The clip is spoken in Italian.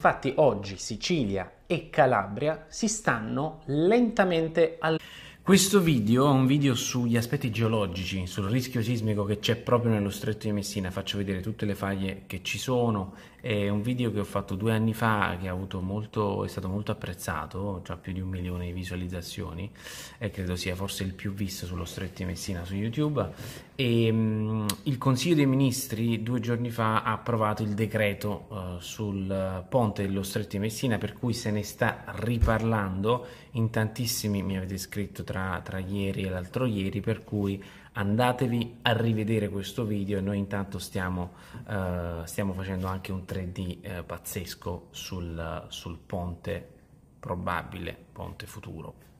Infatti oggi Sicilia e Calabria si stanno lentamente al... Questo video è un video sugli aspetti geologici, sul rischio sismico che c'è proprio nello stretto di Messina, faccio vedere tutte le faglie che ci sono, è un video che ho fatto due anni fa che molto, è stato molto apprezzato, già più di un milione di visualizzazioni e credo sia forse il più visto sullo stretto di Messina su YouTube e, um, il Consiglio dei Ministri due giorni fa ha approvato il decreto uh, sul ponte dello stretto di Messina per cui se ne sta riparlando in tantissimi, mi avete scritto tra tra, tra ieri e l'altro ieri, per cui andatevi a rivedere questo video e noi intanto stiamo, eh, stiamo facendo anche un 3D eh, pazzesco sul, sul ponte probabile, ponte futuro.